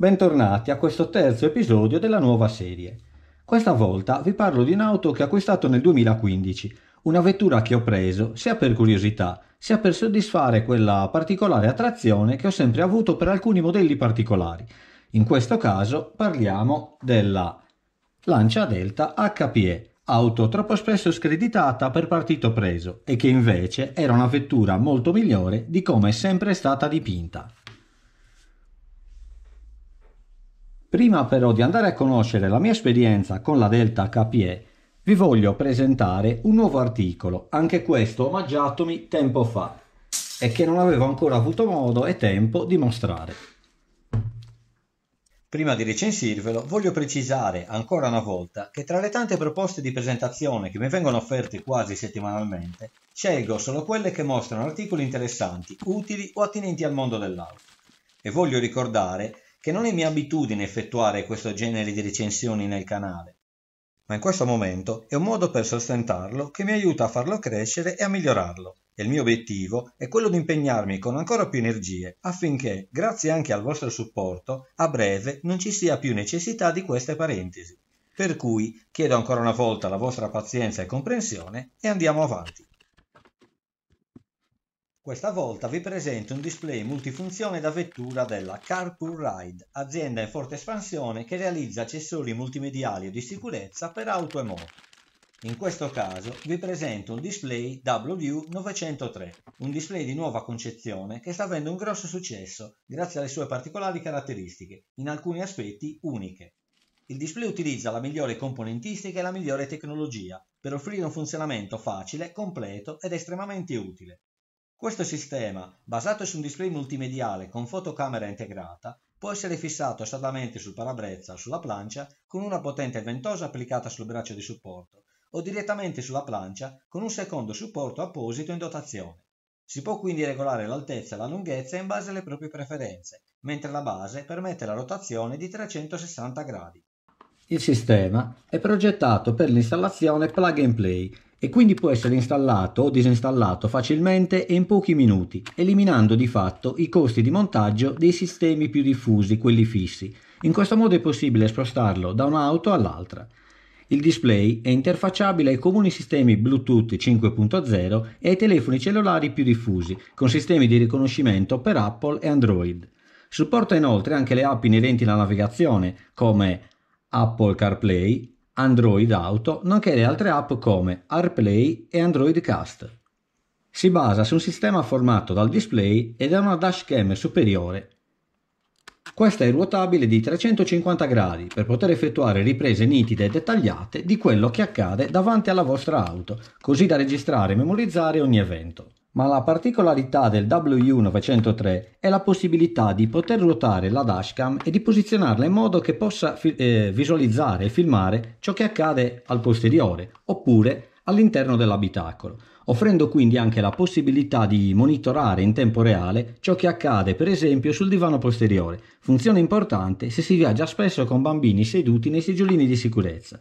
Bentornati a questo terzo episodio della nuova serie. Questa volta vi parlo di un'auto che ho acquistato nel 2015, una vettura che ho preso sia per curiosità sia per soddisfare quella particolare attrazione che ho sempre avuto per alcuni modelli particolari. In questo caso parliamo della Lancia Delta HPE, auto troppo spesso screditata per partito preso e che invece era una vettura molto migliore di come è sempre stata dipinta. Prima però di andare a conoscere la mia esperienza con la Delta HPE, vi voglio presentare un nuovo articolo, anche questo omaggiatomi tempo fa e che non avevo ancora avuto modo e tempo di mostrare. Prima di recensirvelo, voglio precisare ancora una volta che tra le tante proposte di presentazione che mi vengono offerte quasi settimanalmente, scelgo solo quelle che mostrano articoli interessanti, utili o attinenti al mondo dell'auto. E voglio ricordare che non è mia abitudine effettuare questo genere di recensioni nel canale, ma in questo momento è un modo per sostentarlo che mi aiuta a farlo crescere e a migliorarlo. E il mio obiettivo è quello di impegnarmi con ancora più energie affinché, grazie anche al vostro supporto, a breve non ci sia più necessità di queste parentesi. Per cui chiedo ancora una volta la vostra pazienza e comprensione e andiamo avanti. Questa volta vi presento un display multifunzione da vettura della Carpool Ride, azienda in forte espansione che realizza accessori multimediali e di sicurezza per auto e moto. In questo caso vi presento un display W903, un display di nuova concezione che sta avendo un grosso successo grazie alle sue particolari caratteristiche, in alcuni aspetti uniche. Il display utilizza la migliore componentistica e la migliore tecnologia per offrire un funzionamento facile, completo ed estremamente utile. Questo sistema, basato su un display multimediale con fotocamera integrata, può essere fissato saldamente sul parabrezza o sulla plancia con una potente ventosa applicata sul braccio di supporto o direttamente sulla plancia con un secondo supporto apposito in dotazione. Si può quindi regolare l'altezza e la lunghezza in base alle proprie preferenze, mentre la base permette la rotazione di 360 gradi. Il sistema è progettato per l'installazione plug and play e quindi può essere installato o disinstallato facilmente e in pochi minuti, eliminando di fatto i costi di montaggio dei sistemi più diffusi, quelli fissi. In questo modo è possibile spostarlo da un'auto all'altra. Il display è interfacciabile ai comuni sistemi Bluetooth 5.0 e ai telefoni cellulari più diffusi, con sistemi di riconoscimento per Apple e Android. Supporta inoltre anche le app inerenti alla navigazione, come Apple CarPlay, Android Auto, nonché le altre app come AirPlay e Android Cast. Si basa su un sistema formato dal display e da una dashcam superiore. Questa è ruotabile di 350 gradi per poter effettuare riprese nitide e dettagliate di quello che accade davanti alla vostra auto, così da registrare e memorizzare ogni evento ma la particolarità del W903 è la possibilità di poter ruotare la dashcam e di posizionarla in modo che possa fi- eh, visualizzare e filmare ciò che accade al posteriore oppure all'interno dell'abitacolo, offrendo quindi anche la possibilità di monitorare in tempo reale ciò che accade per esempio sul divano posteriore, funzione importante se si viaggia spesso con bambini seduti nei seggiolini di sicurezza.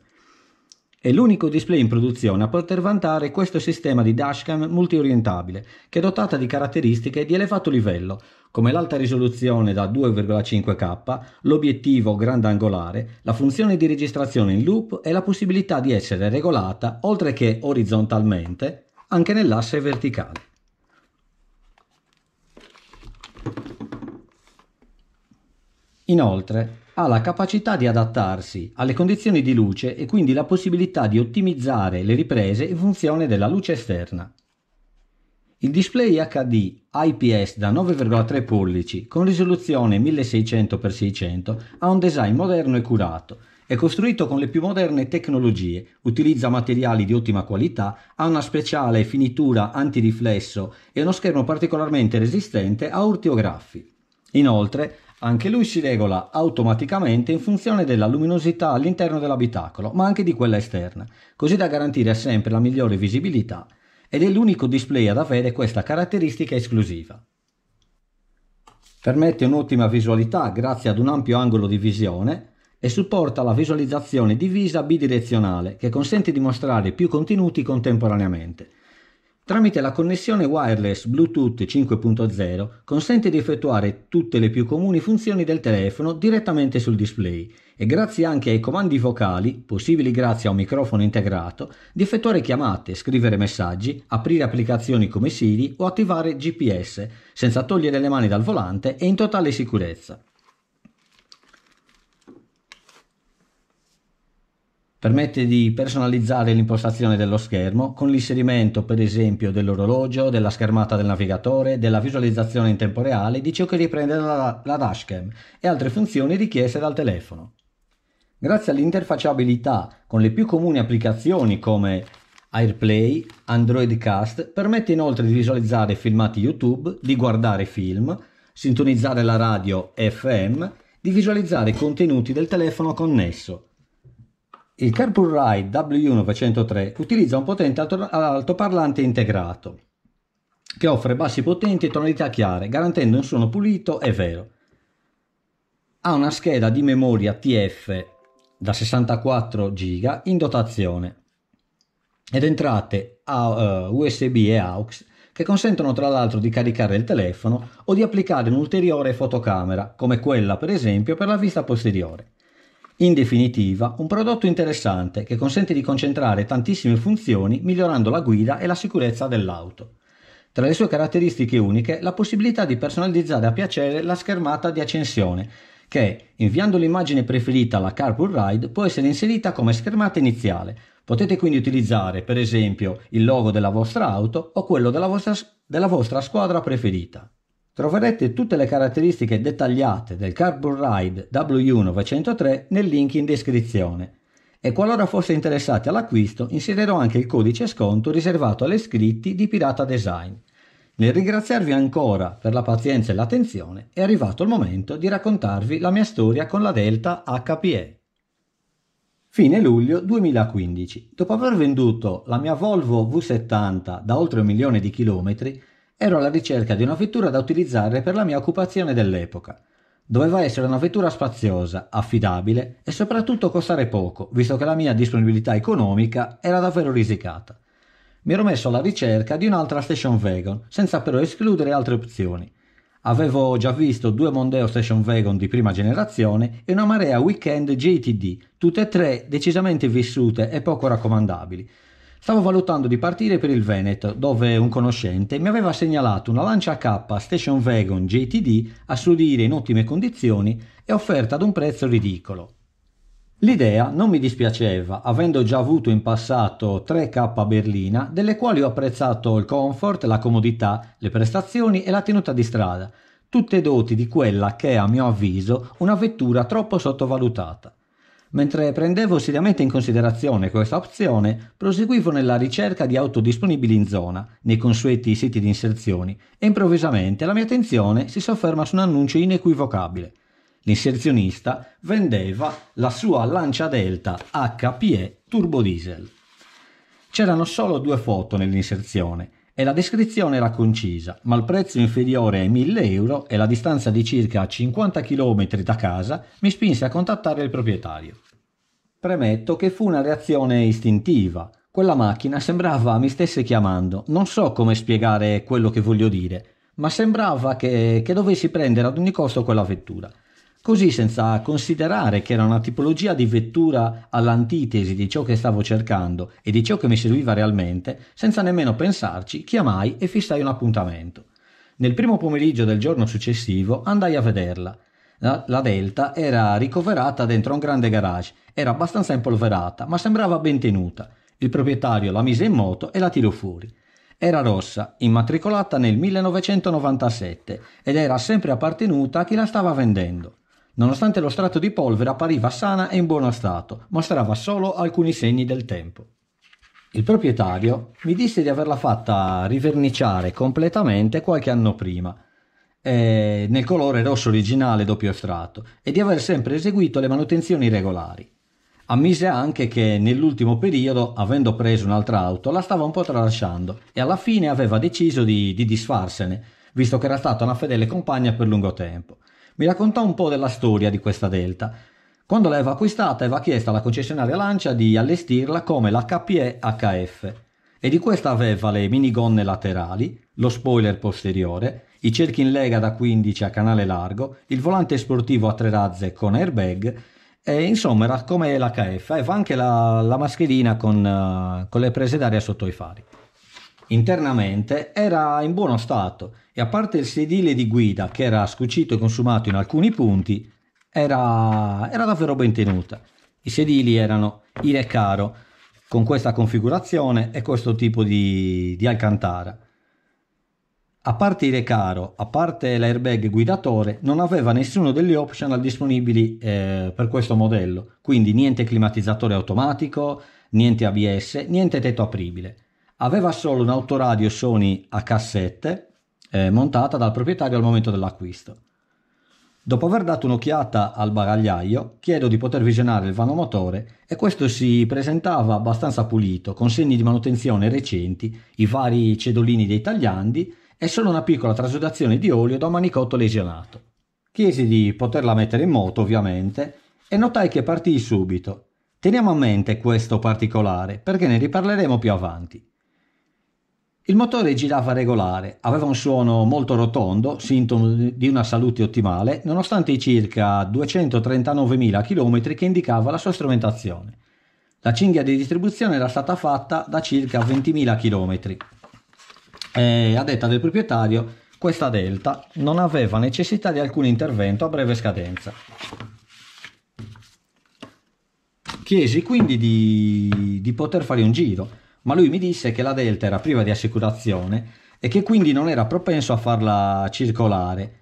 È l'unico display in produzione a poter vantare questo sistema di dashcam multiorientabile, che è dotata di caratteristiche di elevato livello, come l'alta risoluzione da 2,5K, l'obiettivo grandangolare, la funzione di registrazione in loop e la possibilità di essere regolata, oltre che orizzontalmente, anche nell'asse verticale. Inoltre, ha la capacità di adattarsi alle condizioni di luce e quindi la possibilità di ottimizzare le riprese in funzione della luce esterna. Il display HD IPS da 9,3 pollici con risoluzione 1600x600 ha un design moderno e curato. È costruito con le più moderne tecnologie, utilizza materiali di ottima qualità, ha una speciale finitura antiriflesso e uno schermo particolarmente resistente a urtiograffi. Inoltre anche lui si regola automaticamente in funzione della luminosità all'interno dell'abitacolo, ma anche di quella esterna, così da garantire sempre la migliore visibilità ed è l'unico display ad avere questa caratteristica esclusiva. Permette un'ottima visualità grazie ad un ampio angolo di visione e supporta la visualizzazione divisa bidirezionale che consente di mostrare più contenuti contemporaneamente, Tramite la connessione wireless Bluetooth 5.0 consente di effettuare tutte le più comuni funzioni del telefono direttamente sul display e grazie anche ai comandi vocali, possibili grazie a un microfono integrato, di effettuare chiamate, scrivere messaggi, aprire applicazioni come Siri o attivare GPS senza togliere le mani dal volante e in totale sicurezza. Permette di personalizzare l'impostazione dello schermo con l'inserimento per esempio dell'orologio, della schermata del navigatore, della visualizzazione in tempo reale di ciò che riprende la, la dashcam e altre funzioni richieste dal telefono. Grazie all'interfacciabilità con le più comuni applicazioni come AirPlay, Android Cast, permette inoltre di visualizzare filmati YouTube, di guardare film, sintonizzare la radio FM, di visualizzare contenuti del telefono connesso il Carpool Ride W903 utilizza un potente altoparlante integrato che offre bassi potenti e tonalità chiare, garantendo un suono pulito e vero. Ha una scheda di memoria TF da 64 GB in dotazione ed entrate a, uh, eh, USB e AUX che consentono tra l'altro di caricare il telefono o di applicare un'ulteriore fotocamera, come quella per esempio per la vista posteriore. In definitiva, un prodotto interessante che consente di concentrare tantissime funzioni migliorando la guida e la sicurezza dell'auto. Tra le sue caratteristiche uniche, la possibilità di personalizzare a piacere la schermata di accensione, che, inviando l'immagine preferita alla Carpool Ride, può essere inserita come schermata iniziale. Potete quindi utilizzare, per esempio, il logo della vostra auto o quello della vostra, della vostra squadra preferita. Troverete tutte le caratteristiche dettagliate del Carburide W903 nel link in descrizione e qualora fosse interessati all'acquisto inserirò anche il codice sconto riservato alle iscritti di Pirata Design. Nel ringraziarvi ancora per la pazienza e l'attenzione è arrivato il momento di raccontarvi la mia storia con la Delta HPE. Fine luglio 2015, dopo aver venduto la mia Volvo V70 da oltre un milione di chilometri, Ero alla ricerca di una vettura da utilizzare per la mia occupazione dell'epoca. Doveva essere una vettura spaziosa, affidabile e soprattutto costare poco, visto che la mia disponibilità economica era davvero risicata. Mi ero messo alla ricerca di un'altra station wagon, senza però escludere altre opzioni. Avevo già visto due Mondeo Station Wagon di prima generazione e una marea Weekend JTD, tutte e tre decisamente vissute e poco raccomandabili, Stavo valutando di partire per il Veneto, dove un conoscente mi aveva segnalato una Lancia K Station Wagon JTD a sudire in ottime condizioni e offerta ad un prezzo ridicolo. L'idea non mi dispiaceva, avendo già avuto in passato 3K berlina, delle quali ho apprezzato il comfort, la comodità, le prestazioni e la tenuta di strada, tutte doti di quella che è, a mio avviso, una vettura troppo sottovalutata. Mentre prendevo seriamente in considerazione questa opzione, proseguivo nella ricerca di auto disponibili in zona, nei consueti siti di inserzioni, e improvvisamente la mia attenzione si sofferma su un annuncio inequivocabile. L'inserzionista vendeva la sua Lancia Delta HPE Turbo Diesel. C'erano solo due foto nell'inserzione e la descrizione era concisa, ma il prezzo inferiore ai 1000 euro e la distanza di circa 50 km da casa mi spinse a contattare il proprietario. Premetto che fu una reazione istintiva. Quella macchina sembrava mi stesse chiamando, non so come spiegare quello che voglio dire, ma sembrava che, che dovessi prendere ad ogni costo quella vettura così senza considerare che era una tipologia di vettura all'antitesi di ciò che stavo cercando e di ciò che mi serviva realmente, senza nemmeno pensarci, chiamai e fissai un appuntamento. Nel primo pomeriggio del giorno successivo andai a vederla. La, la Delta era ricoverata dentro un grande garage, era abbastanza impolverata, ma sembrava ben tenuta. Il proprietario la mise in moto e la tirò fuori. Era rossa, immatricolata nel 1997 ed era sempre appartenuta a chi la stava vendendo. Nonostante lo strato di polvere appariva sana e in buono stato, mostrava solo alcuni segni del tempo. Il proprietario mi disse di averla fatta riverniciare completamente qualche anno prima, eh, nel colore rosso originale doppio estratto, e di aver sempre eseguito le manutenzioni regolari. Ammise anche che nell'ultimo periodo, avendo preso un'altra auto, la stava un po' tralasciando e alla fine aveva deciso di, di disfarsene, visto che era stata una fedele compagna per lungo tempo. Mi raccontò un po' della storia di questa Delta. Quando l'aveva acquistata aveva chiesto alla concessionaria Lancia di allestirla come la KPE HF e di questa aveva le minigonne laterali, lo spoiler posteriore, i cerchi in lega da 15 a canale largo, il volante sportivo a tre razze con airbag e insomma era come l'HF, aveva anche la, la mascherina con, uh, con le prese d'aria sotto i fari. Internamente era in buono stato e a parte il sedile di guida che era scucito e consumato in alcuni punti, era, era davvero ben tenuta. I sedili erano in caro con questa configurazione e questo tipo di, di alcantara. A parte il recaro, a parte l'airbag guidatore, non aveva nessuno degli optional disponibili eh, per questo modello, quindi niente climatizzatore automatico, niente ABS, niente tetto apribile. Aveva solo un autoradio Sony a cassette eh, montata dal proprietario al momento dell'acquisto. Dopo aver dato un'occhiata al bagagliaio, chiedo di poter visionare il vano motore e questo si presentava abbastanza pulito, con segni di manutenzione recenti, i vari cedolini dei tagliandi e solo una piccola trasudazione di olio da un manicotto lesionato. Chiesi di poterla mettere in moto, ovviamente, e notai che partì subito. Teniamo a mente questo particolare perché ne riparleremo più avanti. Il motore girava regolare, aveva un suono molto rotondo, sintomo di una salute ottimale, nonostante i circa 239.000 km che indicava la sua strumentazione. La cinghia di distribuzione era stata fatta da circa 20.000 km. E, a detta del proprietario, questa delta non aveva necessità di alcun intervento a breve scadenza. Chiesi quindi di, di poter fare un giro ma lui mi disse che la Delta era priva di assicurazione e che quindi non era propenso a farla circolare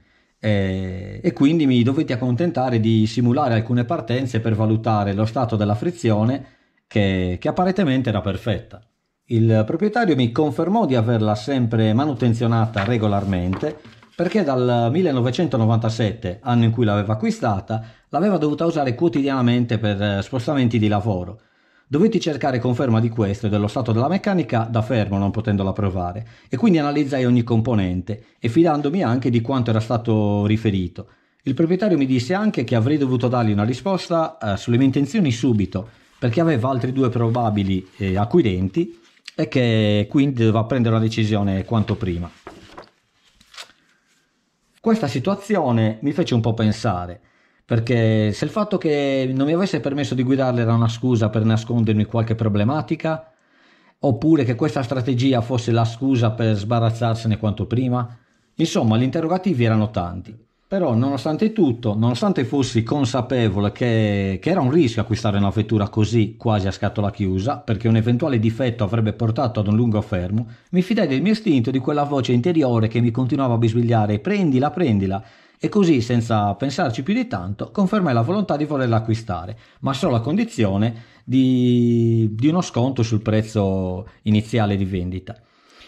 e quindi mi dovetti accontentare di simulare alcune partenze per valutare lo stato della frizione che, che apparentemente era perfetta. Il proprietario mi confermò di averla sempre manutenzionata regolarmente perché dal 1997, anno in cui l'aveva acquistata, l'aveva dovuta usare quotidianamente per spostamenti di lavoro Dovetti cercare conferma di questo e dello stato della meccanica da fermo non potendola provare e quindi analizzai ogni componente e fidandomi anche di quanto era stato riferito. Il proprietario mi disse anche che avrei dovuto dargli una risposta eh, sulle mie intenzioni subito perché aveva altri due probabili eh, acquirenti e che quindi doveva prendere una decisione quanto prima. Questa situazione mi fece un po' pensare perché se il fatto che non mi avesse permesso di guidarle era una scusa per nascondermi qualche problematica, oppure che questa strategia fosse la scusa per sbarazzarsene quanto prima, insomma gli interrogativi erano tanti. Però nonostante tutto, nonostante fossi consapevole che, che era un rischio acquistare una vettura così quasi a scatola chiusa, perché un eventuale difetto avrebbe portato ad un lungo fermo, mi fidai del mio istinto e di quella voce interiore che mi continuava a bisbigliare prendila, prendila, e così, senza pensarci più di tanto, confermai la volontà di volerla acquistare, ma solo a condizione di, di uno sconto sul prezzo iniziale di vendita.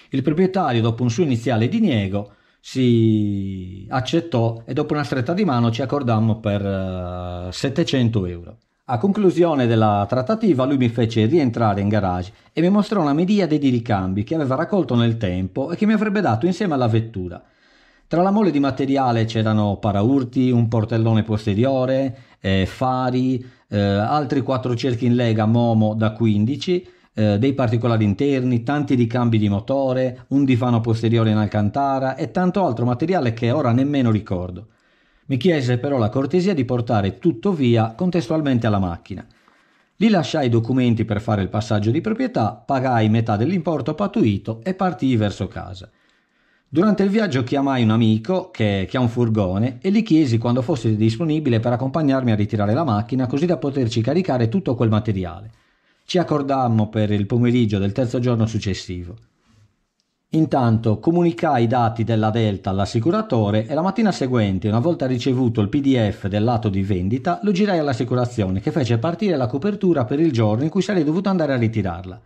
Il proprietario, dopo un suo iniziale diniego, si accettò e dopo una stretta di mano ci accordammo per 700 eh, euro. A conclusione della trattativa lui mi fece rientrare in garage e mi mostrò una miriade di ricambi che aveva raccolto nel tempo e che mi avrebbe dato insieme alla vettura. Tra la mole di materiale c'erano paraurti, un portellone posteriore, eh, fari, eh, altri quattro cerchi in lega Momo da 15, eh, dei particolari interni, tanti ricambi di motore, un divano posteriore in alcantara e tanto altro materiale che ora nemmeno ricordo. Mi chiese però la cortesia di portare tutto via contestualmente alla macchina. Gli lasciai i documenti per fare il passaggio di proprietà, pagai metà dell'importo patuito e partii verso casa. Durante il viaggio chiamai un amico che, che, ha un furgone e gli chiesi quando fosse disponibile per accompagnarmi a ritirare la macchina così da poterci caricare tutto quel materiale. Ci accordammo per il pomeriggio del terzo giorno successivo. Intanto comunicai i dati della Delta all'assicuratore e la mattina seguente, una volta ricevuto il PDF del lato di vendita, lo girai all'assicurazione che fece partire la copertura per il giorno in cui sarei dovuto andare a ritirarla.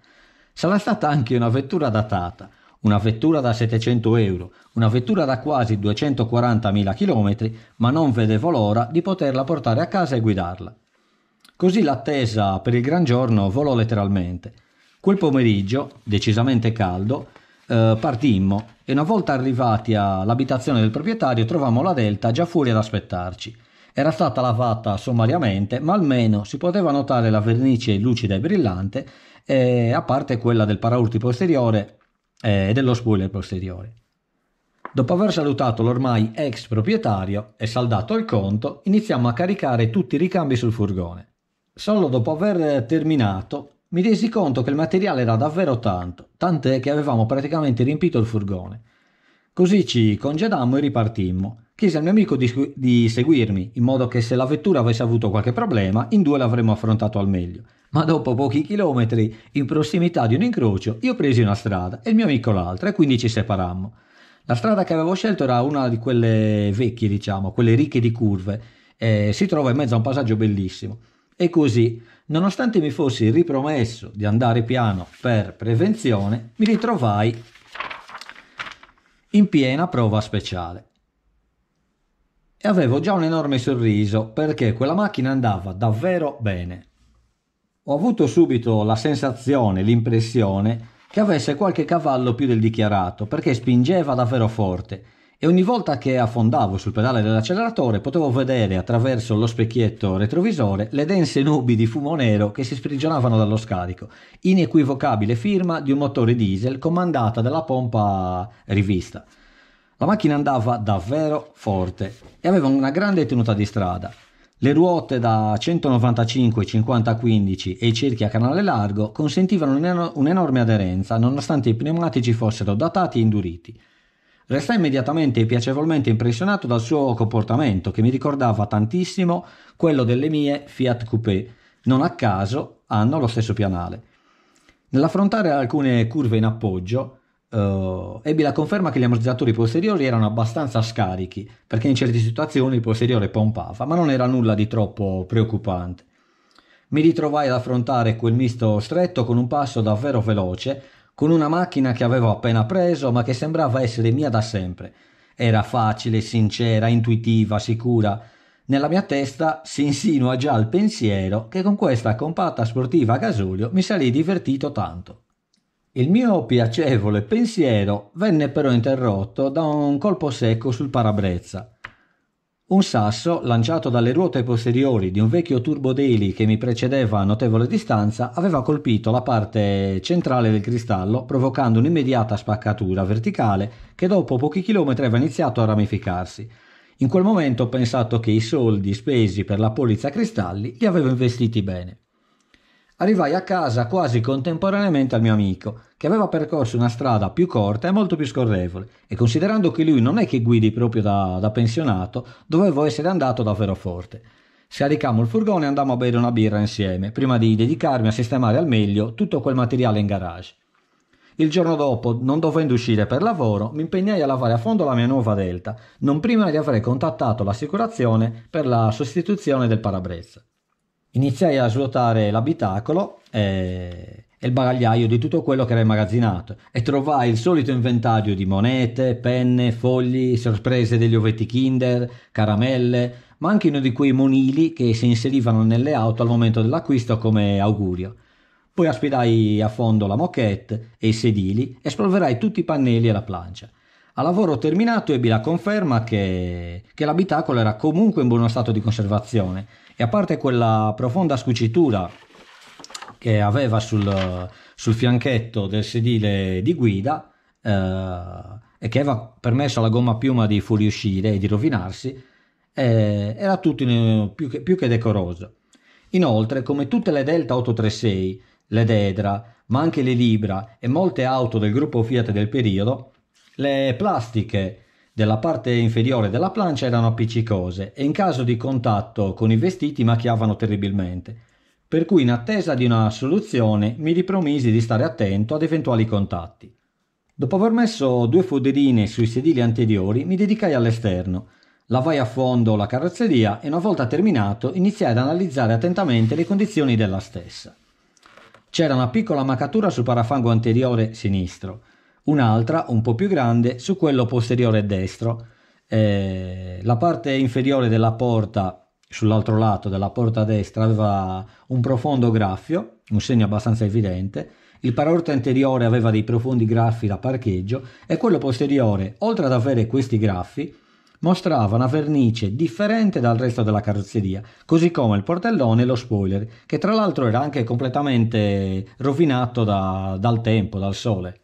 Sarà stata anche una vettura datata una vettura da 700 euro, una vettura da quasi 240.000 km, ma non vedevo l'ora di poterla portare a casa e guidarla. Così l'attesa per il gran giorno volò letteralmente. Quel pomeriggio, decisamente caldo, eh, partimmo e una volta arrivati all'abitazione del proprietario trovammo la Delta già fuori ad aspettarci. Era stata lavata sommariamente, ma almeno si poteva notare la vernice lucida e brillante, e, eh, a parte quella del paraurti posteriore, eh, e dello spoiler posteriore. Dopo aver salutato l'ormai ex proprietario e saldato il conto, iniziamo a caricare tutti i ricambi sul furgone. Solo dopo aver terminato mi resi conto che il materiale era davvero tanto, tant'è che avevamo praticamente riempito il furgone. Così ci congedammo e ripartimmo. Chiese al mio amico di, di seguirmi, in modo che se la vettura avesse avuto qualche problema, in due l'avremmo affrontato al meglio ma dopo pochi chilometri, in prossimità di un incrocio, io presi una strada e il mio amico l'altra e quindi ci separammo. La strada che avevo scelto era una di quelle vecchie, diciamo, quelle ricche di curve, eh, si trova in mezzo a un passaggio bellissimo. E così, nonostante mi fossi ripromesso di andare piano per prevenzione, mi ritrovai in piena prova speciale. E avevo già un enorme sorriso perché quella macchina andava davvero bene ho avuto subito la sensazione, l'impressione che avesse qualche cavallo più del dichiarato, perché spingeva davvero forte e ogni volta che affondavo sul pedale dell'acceleratore potevo vedere attraverso lo specchietto retrovisore le dense nubi di fumo nero che si sprigionavano dallo scarico, inequivocabile firma di un motore diesel comandata dalla pompa rivista. La macchina andava davvero forte e aveva una grande tenuta di strada. Le ruote da 195-50-15 e i cerchi a canale largo consentivano un'enorme aderenza nonostante i pneumatici fossero datati e induriti. Restai immediatamente e piacevolmente impressionato dal suo comportamento che mi ricordava tantissimo quello delle mie Fiat Coupé. Non a caso hanno lo stesso pianale. Nell'affrontare alcune curve in appoggio Uh, eh, ebbi la conferma che gli ammortizzatori posteriori erano abbastanza scarichi, perché in certe situazioni il posteriore pompava, ma non era nulla di troppo preoccupante. Mi ritrovai ad affrontare quel misto stretto con un passo davvero veloce, con una macchina che avevo appena preso, ma che sembrava essere mia da sempre. Era facile, sincera, intuitiva, sicura. Nella mia testa si insinua già il pensiero che con questa compatta sportiva a gasolio mi sarei divertito tanto. Il mio piacevole pensiero venne però interrotto da un colpo secco sul parabrezza. Un sasso, lanciato dalle ruote posteriori di un vecchio turbo daily che mi precedeva a notevole distanza, aveva colpito la parte centrale del cristallo, provocando un'immediata spaccatura verticale che dopo pochi chilometri aveva iniziato a ramificarsi. In quel momento ho pensato che i soldi spesi per la polizza cristalli li avevo investiti bene arrivai a casa quasi contemporaneamente al mio amico, che aveva percorso una strada più corta e molto più scorrevole, e considerando che lui non è che guidi proprio da, da pensionato, dovevo essere andato davvero forte. Scaricammo il furgone e andammo a bere una birra insieme, prima di dedicarmi a sistemare al meglio tutto quel materiale in garage. Il giorno dopo, non dovendo uscire per lavoro, mi impegnai a lavare a fondo la mia nuova Delta, non prima di aver contattato l'assicurazione per la sostituzione del parabrezza. Iniziai a svuotare l'abitacolo e, eh, e il bagagliaio di tutto quello che era immagazzinato e trovai il solito inventario di monete, penne, fogli, sorprese degli ovetti Kinder, caramelle, ma anche uno di quei monili che si inserivano nelle auto al momento dell'acquisto come augurio. Poi aspirai a fondo la moquette e i sedili e spolverai tutti i pannelli e la plancia. A lavoro terminato ebbi la conferma che, che l'abitacolo era comunque in buono stato di conservazione e a parte quella profonda scucitura che aveva sul, sul fianchetto del sedile di guida eh, e che aveva permesso alla gomma piuma di fuoriuscire e di rovinarsi, eh, era tutto in, più, che, più che decoroso. Inoltre, come tutte le Delta 836, le Dedra, ma anche le Libra e molte auto del gruppo Fiat del periodo, le plastiche della parte inferiore della plancia erano appiccicose e in caso di contatto con i vestiti macchiavano terribilmente, per cui in attesa di una soluzione mi ripromisi di stare attento ad eventuali contatti. Dopo aver messo due foderine sui sedili anteriori, mi dedicai all'esterno, lavai a fondo la carrozzeria e una volta terminato iniziai ad analizzare attentamente le condizioni della stessa. C'era una piccola macatura sul parafango anteriore sinistro, un'altra un po' più grande su quello posteriore destro. Eh, la parte inferiore della porta, sull'altro lato della porta destra, aveva un profondo graffio, un segno abbastanza evidente. Il paraurto anteriore aveva dei profondi graffi da parcheggio e quello posteriore, oltre ad avere questi graffi, mostrava una vernice differente dal resto della carrozzeria, così come il portellone e lo spoiler, che tra l'altro era anche completamente rovinato da, dal tempo, dal sole.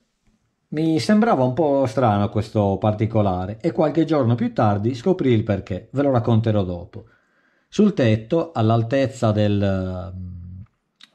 Mi sembrava un po' strano questo particolare e qualche giorno più tardi scoprì il perché, ve lo racconterò dopo. Sul tetto, all'altezza del, mm,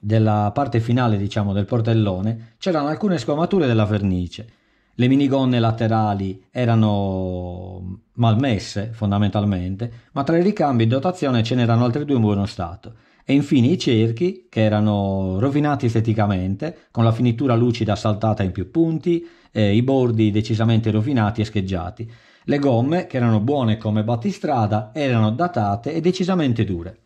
della parte finale diciamo, del portellone, c'erano alcune scomature della vernice. Le minigonne laterali erano malmesse fondamentalmente, ma tra i ricambi in dotazione ce n'erano altre due in buono stato. E infine i cerchi, che erano rovinati esteticamente, con la finitura lucida saltata in più punti, eh, i bordi decisamente rovinati e scheggiati. Le gomme, che erano buone come battistrada, erano datate e decisamente dure.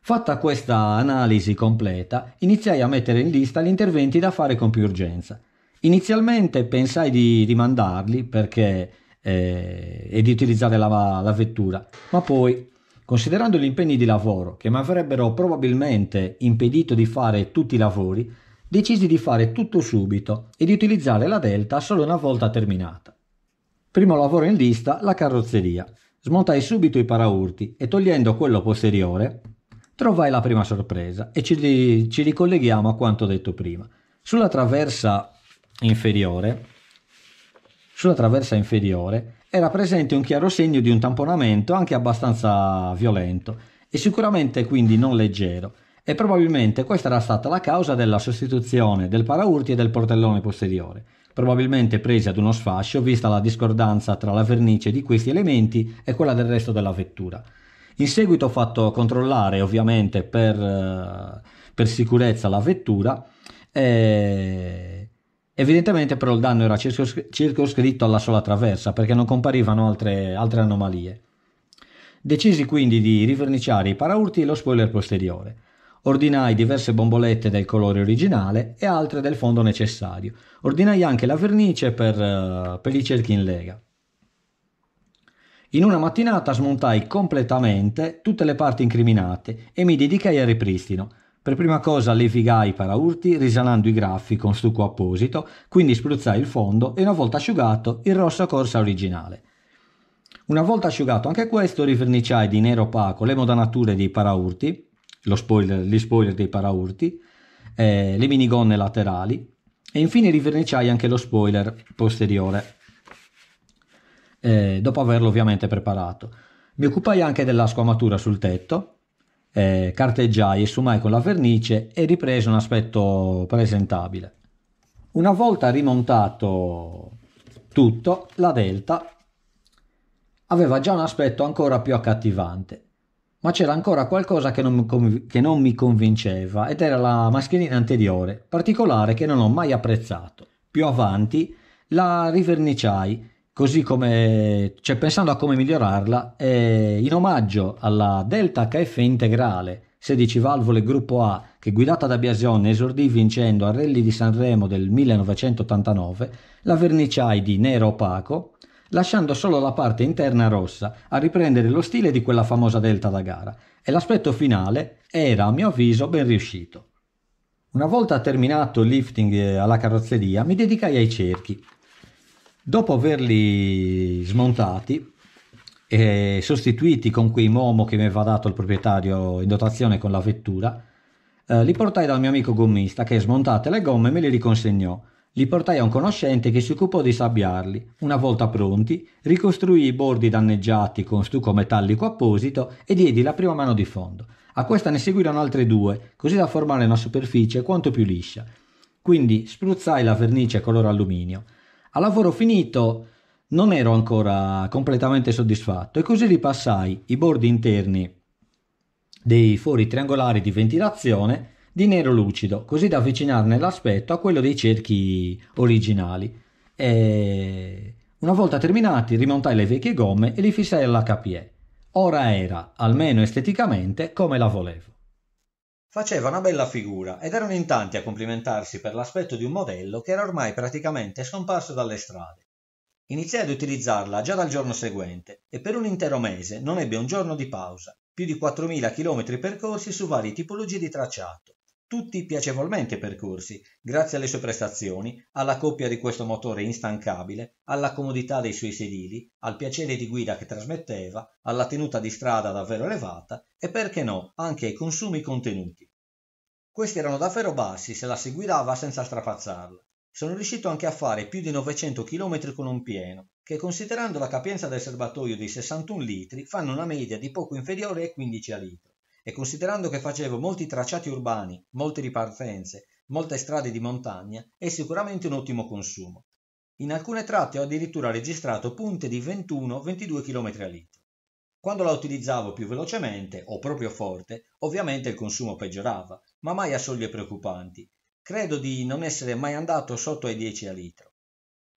Fatta questa analisi completa, iniziai a mettere in lista gli interventi da fare con più urgenza. Inizialmente pensai di rimandarli perché, eh, e di utilizzare la, la vettura, ma poi, considerando gli impegni di lavoro che mi avrebbero probabilmente impedito di fare tutti i lavori, decisi di fare tutto subito e di utilizzare la Delta solo una volta terminata. Primo lavoro in lista, la carrozzeria. Smontai subito i paraurti e togliendo quello posteriore, trovai la prima sorpresa e ci, ci ricolleghiamo a quanto detto prima. Sulla traversa inferiore, sulla traversa inferiore era presente un chiaro segno di un tamponamento anche abbastanza violento e sicuramente quindi non leggero, e probabilmente questa era stata la causa della sostituzione del paraurti e del portellone posteriore, probabilmente presi ad uno sfascio vista la discordanza tra la vernice di questi elementi e quella del resto della vettura. In seguito ho fatto controllare ovviamente per, eh, per sicurezza la vettura e eh, evidentemente però il danno era circoscritto alla sola traversa perché non comparivano altre, altre anomalie. Decisi quindi di riverniciare i paraurti e lo spoiler posteriore. Ordinai diverse bombolette del colore originale e altre del fondo necessario. Ordinai anche la vernice per, eh, per i cerchi in lega. In una mattinata smontai completamente tutte le parti incriminate e mi dedicai al ripristino. Per prima cosa levigai i paraurti risanando i graffi con stucco apposito, quindi spruzzai il fondo e una volta asciugato il rosso corsa originale. Una volta asciugato anche questo riverniciai di nero opaco le modanature dei paraurti spoiler, gli spoiler dei paraurti, eh, le minigonne laterali e infine riverniciai anche lo spoiler posteriore, eh, dopo averlo ovviamente preparato. Mi occupai anche della squamatura sul tetto, eh, carteggiai e sumai con la vernice e riprese un aspetto presentabile. Una volta rimontato tutto, la delta aveva già un aspetto ancora più accattivante ma c'era ancora qualcosa che non, mi conv- che non mi convinceva ed era la mascherina anteriore, particolare che non ho mai apprezzato. Più avanti la riverniciai, così come cioè pensando a come migliorarla, eh, in omaggio alla Delta HF integrale 16 valvole gruppo A che guidata da Biasion esordì vincendo a Rally di Sanremo del 1989, la verniciai di nero opaco lasciando solo la parte interna rossa a riprendere lo stile di quella famosa delta da gara e l'aspetto finale era a mio avviso ben riuscito. Una volta terminato il lifting eh, alla carrozzeria mi dedicai ai cerchi. Dopo averli smontati e sostituiti con quei Momo che mi aveva dato il proprietario in dotazione con la vettura, eh, li portai dal mio amico gommista che smontate le gomme me li riconsegnò li portai a un conoscente che si occupò di sabbiarli. Una volta pronti, ricostruì i bordi danneggiati con stucco metallico apposito e diedi la prima mano di fondo. A questa ne seguirono altre due, così da formare una superficie quanto più liscia. Quindi spruzzai la vernice color alluminio. Al lavoro finito non ero ancora completamente soddisfatto e così ripassai i bordi interni dei fori triangolari di ventilazione di nero lucido, così da avvicinarne l'aspetto a quello dei cerchi originali. E... Una volta terminati, rimontai le vecchie gomme e li fissai all'HPE. Ora era, almeno esteticamente, come la volevo. Faceva una bella figura ed erano in tanti a complimentarsi per l'aspetto di un modello che era ormai praticamente scomparso dalle strade. Iniziai ad utilizzarla già dal giorno seguente e per un intero mese non ebbe un giorno di pausa, più di 4.000 km percorsi su varie tipologie di tracciato, tutti piacevolmente percorsi, grazie alle sue prestazioni, alla coppia di questo motore instancabile, alla comodità dei suoi sedili, al piacere di guida che trasmetteva, alla tenuta di strada davvero elevata e perché no, anche ai consumi contenuti. Questi erano davvero bassi se la si guidava senza strapazzarla. Sono riuscito anche a fare più di 900 km con un pieno, che considerando la capienza del serbatoio di 61 litri fanno una media di poco inferiore ai 15 a litro e considerando che facevo molti tracciati urbani, molte ripartenze, molte strade di montagna, è sicuramente un ottimo consumo. In alcune tratte ho addirittura registrato punte di 21-22 km al litro. Quando la utilizzavo più velocemente o proprio forte, ovviamente il consumo peggiorava, ma mai a soglie preoccupanti. Credo di non essere mai andato sotto ai 10 a litro.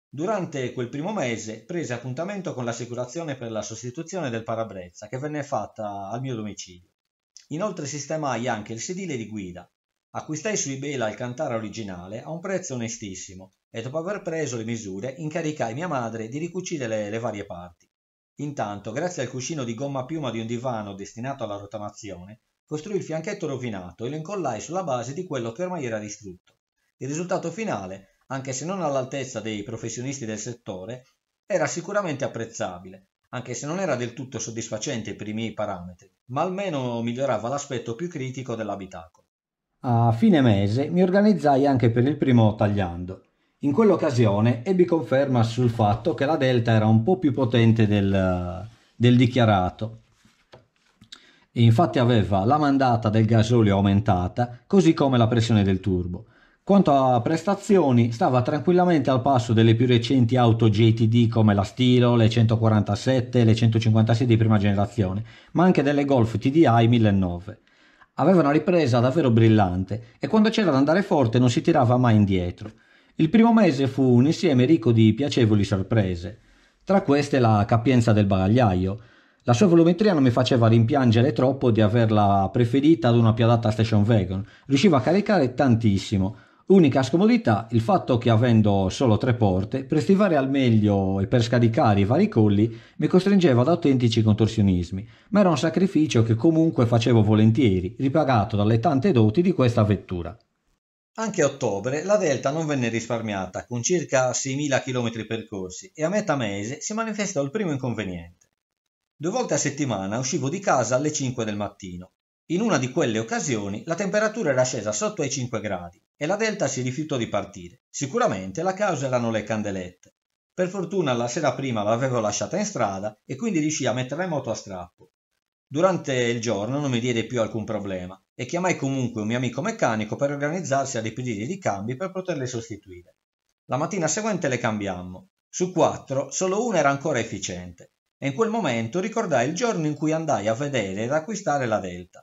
Durante quel primo mese prese appuntamento con l'assicurazione per la sostituzione del parabrezza che venne fatta al mio domicilio. Inoltre sistemai anche il sedile di guida. Acquistai su eBay l'Alcantara originale a un prezzo onestissimo e dopo aver preso le misure incaricai mia madre di ricucire le, le varie parti. Intanto, grazie al cuscino di gomma piuma di un divano destinato alla rotamazione, costruì il fianchetto rovinato e lo incollai sulla base di quello che ormai era distrutto. Il risultato finale, anche se non all'altezza dei professionisti del settore, era sicuramente apprezzabile, anche se non era del tutto soddisfacente per i miei parametri ma almeno migliorava l'aspetto più critico dell'abitacolo. A fine mese mi organizzai anche per il primo tagliando. In quell'occasione ebbi conferma sul fatto che la delta era un po' più potente del, del dichiarato. infatti aveva la mandata del gasolio aumentata, così come la pressione del turbo. Quanto a prestazioni, stava tranquillamente al passo delle più recenti auto JTD come la Stilo, le 147 le 156 di prima generazione, ma anche delle Golf TDI 1009. Aveva una ripresa davvero brillante e quando c'era da andare forte non si tirava mai indietro. Il primo mese fu un insieme ricco di piacevoli sorprese, tra queste la capienza del bagagliaio. La sua volumetria non mi faceva rimpiangere troppo di averla preferita ad una più adatta Station Wagon. Riusciva a caricare tantissimo, Unica scomodità il fatto che avendo solo tre porte, per stivare al meglio e per scaricare i vari colli mi costringeva ad autentici contorsionismi, ma era un sacrificio che comunque facevo volentieri, ripagato dalle tante doti di questa vettura. Anche a ottobre la Delta non venne risparmiata, con circa 6.000 km percorsi, e a metà mese si manifestò il primo inconveniente. Due volte a settimana uscivo di casa alle 5 del mattino. In una di quelle occasioni la temperatura era scesa sotto ai 5 gradi e la Delta si rifiutò di partire. Sicuramente la causa erano le candelette. Per fortuna la sera prima l'avevo lasciata in strada e quindi riuscì a metterla in moto a strappo. Durante il giorno non mi diede più alcun problema e chiamai comunque un mio amico meccanico per organizzarsi a ripetere i ricambi per poterle sostituire. La mattina seguente le cambiammo. Su quattro solo una era ancora efficiente e in quel momento ricordai il giorno in cui andai a vedere ed acquistare la Delta.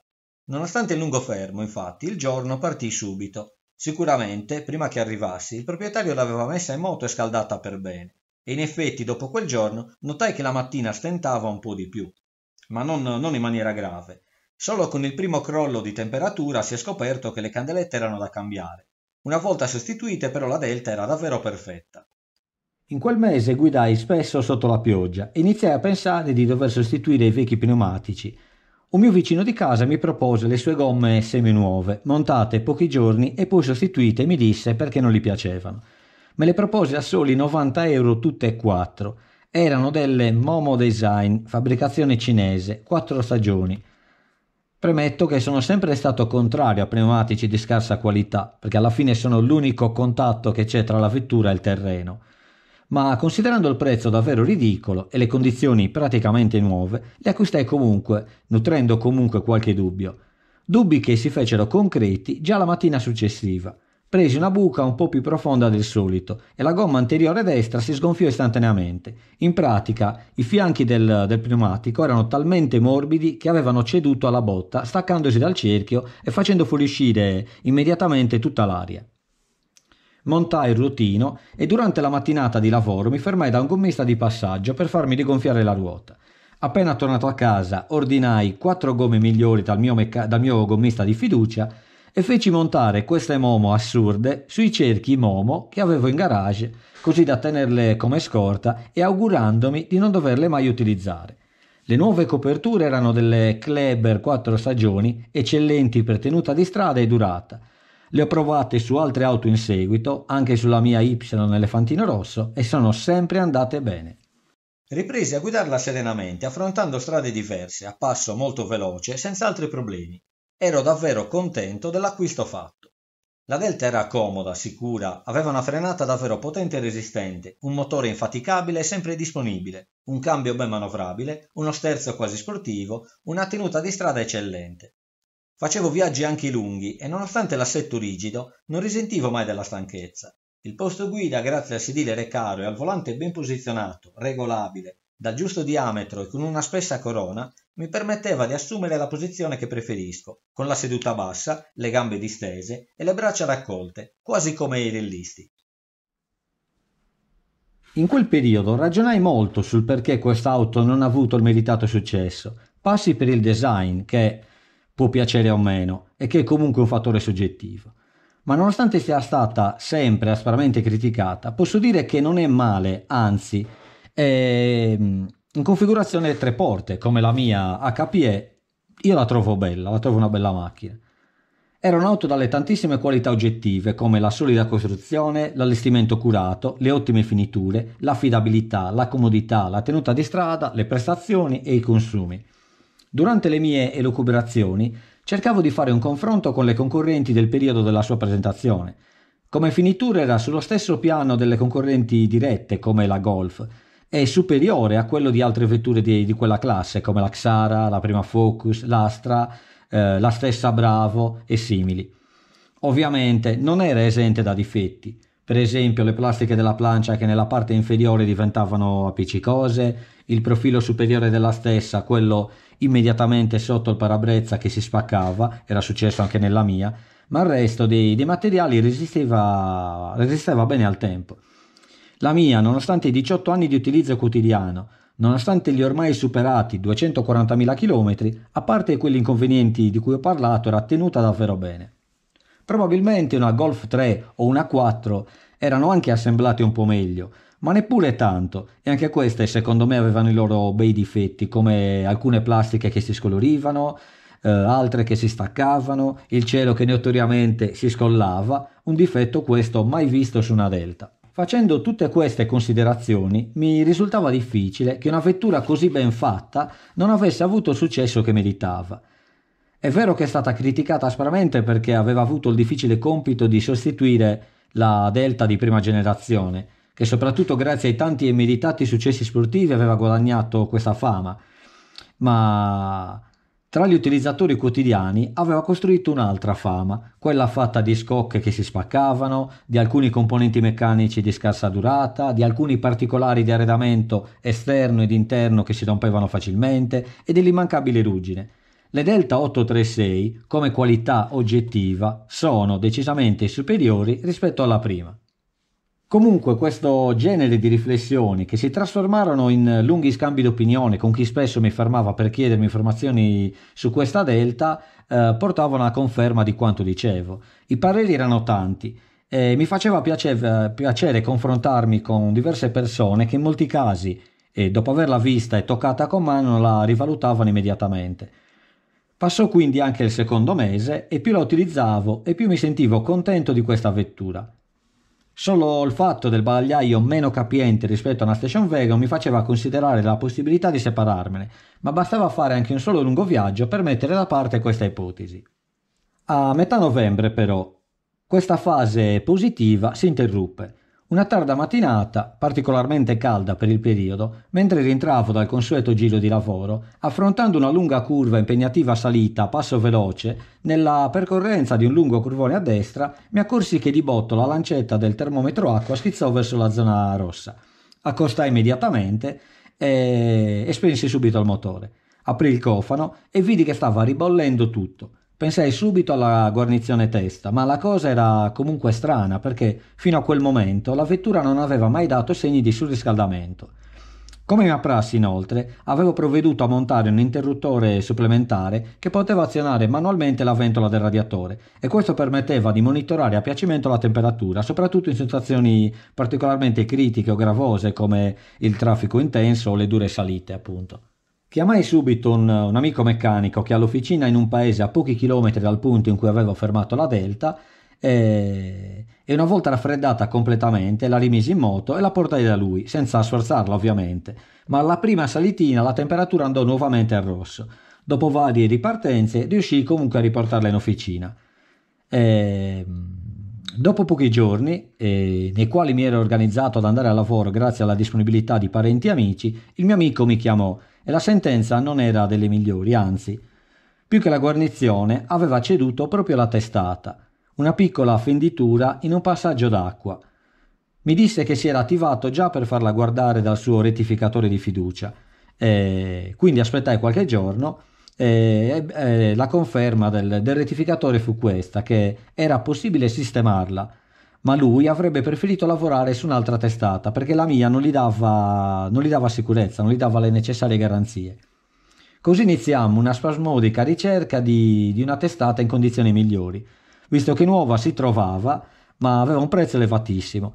Nonostante il lungo fermo, infatti, il giorno partì subito Sicuramente, prima che arrivassi, il proprietario l'aveva messa in moto e scaldata per bene, e in effetti dopo quel giorno notai che la mattina stentava un po' di più, ma non, non in maniera grave. Solo con il primo crollo di temperatura si è scoperto che le candelette erano da cambiare. Una volta sostituite però la delta era davvero perfetta. In quel mese guidai spesso sotto la pioggia e iniziai a pensare di dover sostituire i vecchi pneumatici un mio vicino di casa mi propose le sue gomme semi nuove, montate pochi giorni e poi sostituite e mi disse perché non gli piacevano. Me le propose a soli 90 euro tutte e quattro. Erano delle Momo Design, fabbricazione cinese, quattro stagioni. Premetto che sono sempre stato contrario a pneumatici di scarsa qualità, perché alla fine sono l'unico contatto che c'è tra la vettura e il terreno ma considerando il prezzo davvero ridicolo e le condizioni praticamente nuove, le acquistai comunque, nutrendo comunque qualche dubbio. Dubbi che si fecero concreti già la mattina successiva. Presi una buca un po' più profonda del solito e la gomma anteriore destra si sgonfiò istantaneamente. In pratica, i fianchi del, del pneumatico erano talmente morbidi che avevano ceduto alla botta, staccandosi dal cerchio e facendo fuoriuscire immediatamente tutta l'aria montai il ruotino e durante la mattinata di lavoro mi fermai da un gommista di passaggio per farmi rigonfiare la ruota. Appena tornato a casa, ordinai quattro gomme migliori dal mio, mecca- dal mio gommista di fiducia e feci montare queste momo assurde sui cerchi momo che avevo in garage, così da tenerle come scorta e augurandomi di non doverle mai utilizzare. Le nuove coperture erano delle Kleber quattro stagioni, eccellenti per tenuta di strada e durata. Le ho provate su altre auto in seguito, anche sulla mia Y elefantino rosso, e sono sempre andate bene. Ripresi a guidarla serenamente, affrontando strade diverse, a passo molto veloce, senza altri problemi. Ero davvero contento dell'acquisto fatto. La Delta era comoda, sicura, aveva una frenata davvero potente e resistente, un motore infaticabile e sempre disponibile, un cambio ben manovrabile, uno sterzo quasi sportivo, una tenuta di strada eccellente. Facevo viaggi anche lunghi e nonostante l'assetto rigido non risentivo mai della stanchezza. Il posto guida, grazie al sedile recaro e al volante ben posizionato, regolabile, dal giusto diametro e con una spessa corona, mi permetteva di assumere la posizione che preferisco, con la seduta bassa, le gambe distese e le braccia raccolte, quasi come i rellisti. In quel periodo ragionai molto sul perché quest'auto non ha avuto il meritato successo. Passi per il design che, può piacere o meno e che è comunque un fattore soggettivo. Ma nonostante sia stata sempre aspramente criticata, posso dire che non è male, anzi, è ehm, in configurazione tre porte, come la mia HPE, io la trovo bella, la trovo una bella macchina. Era un'auto dalle tantissime qualità oggettive come la solida costruzione, l'allestimento curato, le ottime finiture, l'affidabilità, la comodità, la tenuta di strada, le prestazioni e i consumi. Durante le mie elucubrazioni cercavo di fare un confronto con le concorrenti del periodo della sua presentazione. Come finitura era sullo stesso piano delle concorrenti dirette come la Golf e superiore a quello di altre vetture di, di quella classe come la Xara, la Prima Focus, l'Astra, eh, la stessa Bravo e simili. Ovviamente non era esente da difetti, per esempio le plastiche della plancia che nella parte inferiore diventavano appiccicose, il profilo superiore della stessa, quello immediatamente sotto il parabrezza che si spaccava, era successo anche nella mia, ma il resto dei, dei materiali resisteva, resisteva bene al tempo. La mia, nonostante i 18 anni di utilizzo quotidiano, nonostante gli ormai superati 240.000 km, a parte quegli inconvenienti di cui ho parlato, era tenuta davvero bene. Probabilmente una Golf 3 o una 4 erano anche assemblate un po' meglio, ma neppure tanto, e anche queste secondo me avevano i loro bei difetti, come alcune plastiche che si scolorivano, eh, altre che si staccavano, il cielo che notoriamente si scollava, un difetto questo mai visto su una Delta. Facendo tutte queste considerazioni, mi risultava difficile che una vettura così ben fatta non avesse avuto il successo che meritava. È vero che è stata criticata aspramente perché aveva avuto il difficile compito di sostituire la Delta di prima generazione, che soprattutto grazie ai tanti e meritati successi sportivi aveva guadagnato questa fama, ma tra gli utilizzatori quotidiani aveva costruito un'altra fama, quella fatta di scocche che si spaccavano, di alcuni componenti meccanici di scarsa durata, di alcuni particolari di arredamento esterno ed interno che si rompevano facilmente e dell'immancabile ruggine. Le Delta 836 come qualità oggettiva sono decisamente superiori rispetto alla prima. Comunque questo genere di riflessioni che si trasformarono in lunghi scambi d'opinione con chi spesso mi fermava per chiedermi informazioni su questa delta eh, portavano a conferma di quanto dicevo. I pareri erano tanti e mi faceva piacere, piacere confrontarmi con diverse persone che in molti casi, eh, dopo averla vista e toccata con mano, la rivalutavano immediatamente. Passò quindi anche il secondo mese e più la utilizzavo e più mi sentivo contento di questa vettura. Solo il fatto del bagagliaio meno capiente rispetto a una Station Wagon mi faceva considerare la possibilità di separarmene, ma bastava fare anche un solo lungo viaggio per mettere da parte questa ipotesi. A metà novembre, però, questa fase positiva si interruppe una tarda mattinata, particolarmente calda per il periodo, mentre rientravo dal consueto giro di lavoro, affrontando una lunga curva impegnativa salita a passo veloce, nella percorrenza di un lungo curvone a destra, mi accorsi che di botto la lancetta del termometro acqua schizzò verso la zona rossa. Accostai immediatamente e, e spensi subito il motore. Aprì il cofano e vidi che stava ribollendo tutto. Pensai subito alla guarnizione testa, ma la cosa era comunque strana perché fino a quel momento la vettura non aveva mai dato segni di surriscaldamento. Come mia apprassi inoltre, avevo provveduto a montare un interruttore supplementare che poteva azionare manualmente la ventola del radiatore e questo permetteva di monitorare a piacimento la temperatura, soprattutto in situazioni particolarmente critiche o gravose come il traffico intenso o le dure salite, appunto. Chiamai subito un, un amico meccanico che ha l'officina in un paese a pochi chilometri dal punto in cui avevo fermato la Delta e, e una volta raffreddata completamente la rimisi in moto e la portai da lui, senza sforzarla ovviamente, ma alla prima salitina la temperatura andò nuovamente al rosso. Dopo varie ripartenze riuscii comunque a riportarla in officina. E, ehm, dopo pochi giorni, eh, nei quali mi ero organizzato ad andare al lavoro grazie alla disponibilità di parenti e amici, il mio amico mi chiamò e la sentenza non era delle migliori, anzi, più che la guarnizione aveva ceduto proprio la testata, una piccola fenditura in un passaggio d'acqua. Mi disse che si era attivato già per farla guardare dal suo rettificatore di fiducia, e quindi aspettai qualche giorno e, e, e la conferma del, del rettificatore fu questa, che era possibile sistemarla ma lui avrebbe preferito lavorare su un'altra testata perché la mia non gli dava, non gli dava sicurezza, non gli dava le necessarie garanzie. Così iniziamo una spasmodica ricerca di, di una testata in condizioni migliori, visto che nuova si trovava, ma aveva un prezzo elevatissimo.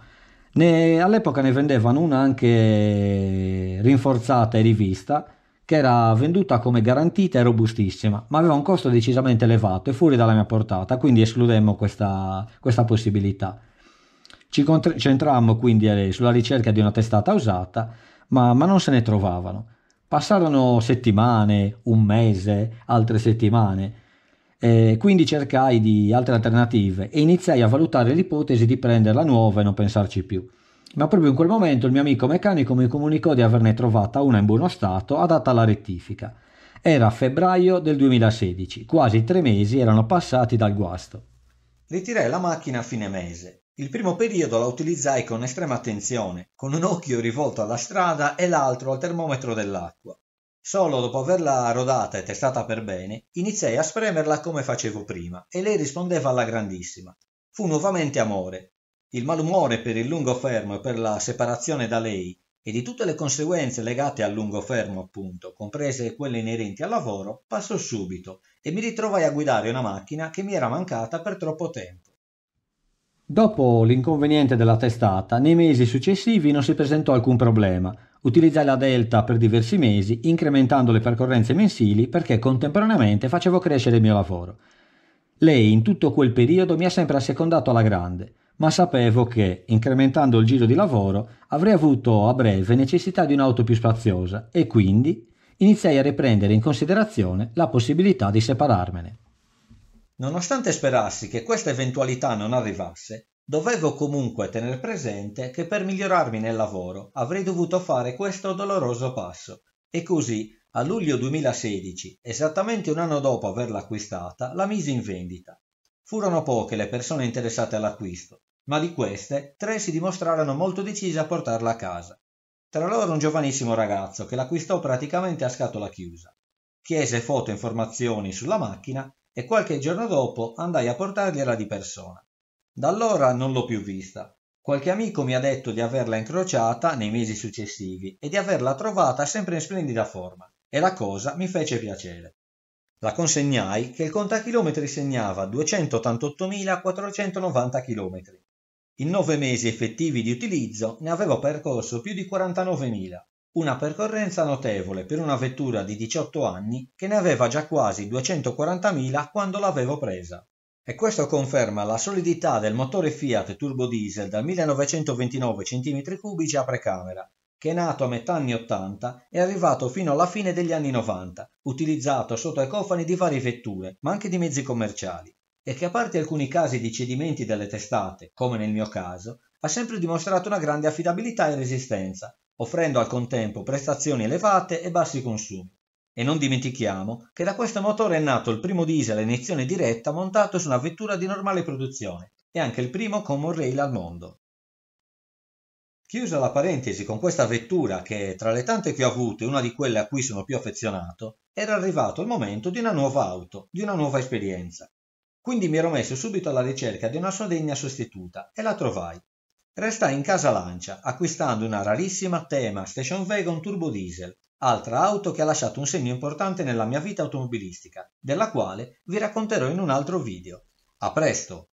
Ne, all'epoca ne vendevano una anche rinforzata e rivista, che era venduta come garantita e robustissima, ma aveva un costo decisamente elevato e fuori dalla mia portata, quindi escludemmo questa, questa possibilità. Ci concentrammo quindi sulla ricerca di una testata usata, ma, ma non se ne trovavano. Passarono settimane, un mese, altre settimane. Eh, quindi cercai di altre alternative e iniziai a valutare l'ipotesi di prenderla nuova e non pensarci più. Ma proprio in quel momento il mio amico meccanico mi comunicò di averne trovata una in buono stato adatta alla rettifica. Era febbraio del 2016, quasi tre mesi erano passati dal guasto. Ritirai la macchina a fine mese il primo periodo la utilizzai con estrema attenzione, con un occhio rivolto alla strada e l'altro al termometro dell'acqua. Solo dopo averla rodata e testata per bene, iniziai a spremerla come facevo prima e lei rispondeva alla grandissima. Fu nuovamente amore. Il malumore per il lungo fermo e per la separazione da lei e di tutte le conseguenze legate al lungo fermo, appunto, comprese quelle inerenti al lavoro, passò subito e mi ritrovai a guidare una macchina che mi era mancata per troppo tempo. Dopo l'inconveniente della testata, nei mesi successivi non si presentò alcun problema. Utilizzai la Delta per diversi mesi, incrementando le percorrenze mensili perché contemporaneamente facevo crescere il mio lavoro. Lei in tutto quel periodo mi ha sempre assecondato alla grande, ma sapevo che, incrementando il giro di lavoro, avrei avuto a breve necessità di un'auto più spaziosa e quindi iniziai a riprendere in considerazione la possibilità di separarmene. Nonostante sperassi che questa eventualità non arrivasse, dovevo comunque tener presente che per migliorarmi nel lavoro avrei dovuto fare questo doloroso passo e così a luglio 2016, esattamente un anno dopo averla acquistata, la misi in vendita. Furono poche le persone interessate all'acquisto, ma di queste tre si dimostrarono molto decise a portarla a casa. Tra loro un giovanissimo ragazzo che l'acquistò praticamente a scatola chiusa. Chiese foto e informazioni sulla macchina e qualche giorno dopo andai a portargliela di persona. Da allora non l'ho più vista. Qualche amico mi ha detto di averla incrociata nei mesi successivi e di averla trovata sempre in splendida forma, e la cosa mi fece piacere. La consegnai che il contachilometri segnava 288.490 km. In nove mesi effettivi di utilizzo ne avevo percorso più di 49.000 una percorrenza notevole per una vettura di 18 anni che ne aveva già quasi 240.000 quando l'avevo presa. E questo conferma la solidità del motore Fiat turbo diesel dal 1929 cm3 a precamera, che è nato a metà anni 80 e è arrivato fino alla fine degli anni 90, utilizzato sotto ai cofani di varie vetture, ma anche di mezzi commerciali, e che a parte alcuni casi di cedimenti delle testate, come nel mio caso, ha sempre dimostrato una grande affidabilità e resistenza, offrendo al contempo prestazioni elevate e bassi consumi. E non dimentichiamo che da questo motore è nato il primo diesel a iniezione diretta montato su una vettura di normale produzione e anche il primo common rail al mondo. Chiusa la parentesi con questa vettura che tra le tante che ho avuto e una di quelle a cui sono più affezionato, era arrivato il momento di una nuova auto, di una nuova esperienza. Quindi mi ero messo subito alla ricerca di una sua degna sostituta e la trovai. Resta in casa Lancia, acquistando una rarissima Tema Station Wagon Turbo Diesel, altra auto che ha lasciato un segno importante nella mia vita automobilistica, della quale vi racconterò in un altro video. A presto!